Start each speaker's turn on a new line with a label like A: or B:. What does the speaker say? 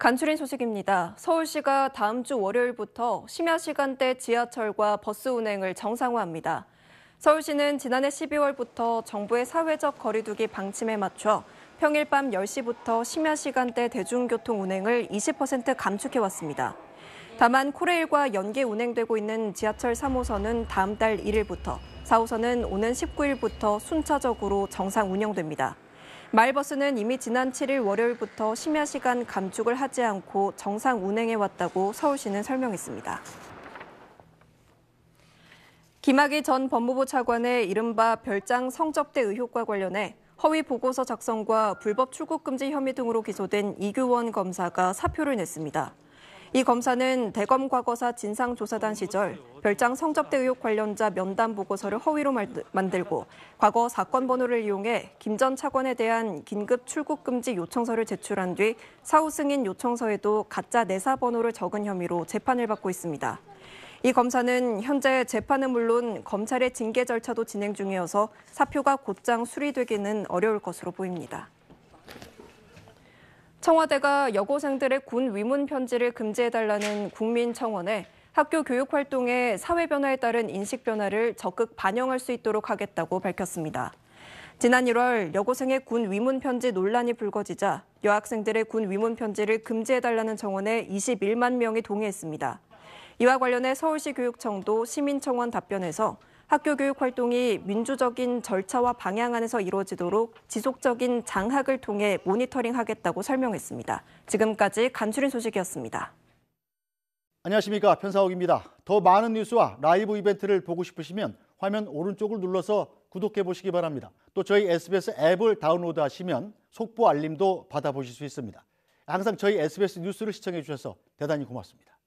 A: 간추린 소식입니다. 서울시가 다음 주 월요일부터 심야 시간대 지하철과 버스 운행을 정상화합니다. 서울시는 지난해 12월부터 정부의 사회적 거리두기 방침에 맞춰 평일 밤 10시부터 심야 시간대 대중교통 운행을 20% 감축해 왔습니다. 다만 코레일과 연계 운행되고 있는 지하철 3호선은 다음 달 1일부터, 4호선은 오는 19일부터 순차적으로 정상 운영됩니다. 마을버스는 이미 지난 7일 월요일부터 심야 시간 감축을 하지 않고 정상 운행해 왔다고 서울시는 설명했습니다. 김학의 전 법무부 차관의 이른바 별장 성접대 의혹과 관련해 허위 보고서 작성과 불법 출국 금지 혐의 등으로 기소된 이규원 검사가 사표를 냈습니다. 이 검사는 대검 과거사 진상조사단 시절 별장 성접대 의혹 관련자 면담 보고서를 허위로 만들고 과거 사건 번호를 이용해 김 전 차관에 대한 긴급 출국 금지 요청서를 제출한 뒤 사후 승인 요청서에도 가짜 내사 번호를 적은 혐의로 재판을 받고 있습니다. 이 검사는 현재 재판은 물론 검찰의 징계 절차도 진행 중이어서 사표가 곧장 수리되기는 어려울 것으로 보입니다. 청와대가 여고생들의 군 위문 편지를 금지해달라는 국민 청원에 학교 교육 활동에 사회 변화에 따른 인식 변화를 적극 반영할 수 있도록 하겠다고 밝혔습니다. 지난 1월 여고생의 군 위문 편지 논란이 불거지자 여학생들의 군 위문 편지를 금지해달라는 청원에 21만 명이 동의했습니다. 이와 관련해 서울시 교육청도 시민청원 답변에서 학교 교육 활동이 민주적인 절차와 방향 안에서 이루어지도록 지속적인 장학을 통해 모니터링하겠다고 설명했습니다.
B: 지금까지 간추린 소식이었습니다. 안녕하십니까 편사옥입니다. 더 많은 뉴스와 라이브 이벤트를 보고 싶으시면 화면 오른쪽을 눌러서 구독해 보시기 바랍니다. 또 저희 SBS 앱을 다운로드 하시면 속보 알림도 받아보실 수 있습니다. 항상 저희 SBS 뉴스를 시청해 주셔서 대단히 고맙습니다.